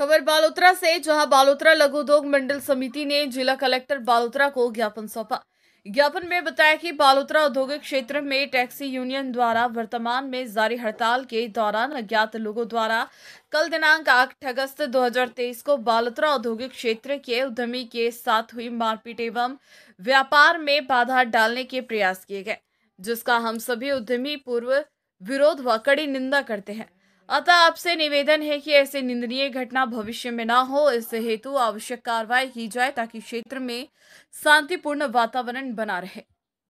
खबर बालोतरा से जहां बालोतरा लघु उद्योग मंडल समिति ने जिला कलेक्टर बालोतरा को ज्ञापन सौंपा ज्ञापन में बताया कि बालोतरा औद्योगिक क्षेत्र में टैक्सी यूनियन द्वारा वर्तमान में जारी हड़ताल के दौरान अज्ञात लोगों द्वारा कल दिनांक आठ अगस्त 2023 को बालोतरा औद्योगिक क्षेत्र के उद्यमी के साथ हुई मारपीट एवं व्यापार में बाधा डालने के प्रयास किए गए जिसका हम सभी उद्यमी पूर्व विरोध व कड़ी निंदा करते हैं अतः आपसे निवेदन है कि ऐसे निंदनीय घटना भविष्य में ना हो इस हेतु आवश्यक कार्रवाई की जाए ताकि क्षेत्र में शांतिपूर्ण वातावरण बना रहे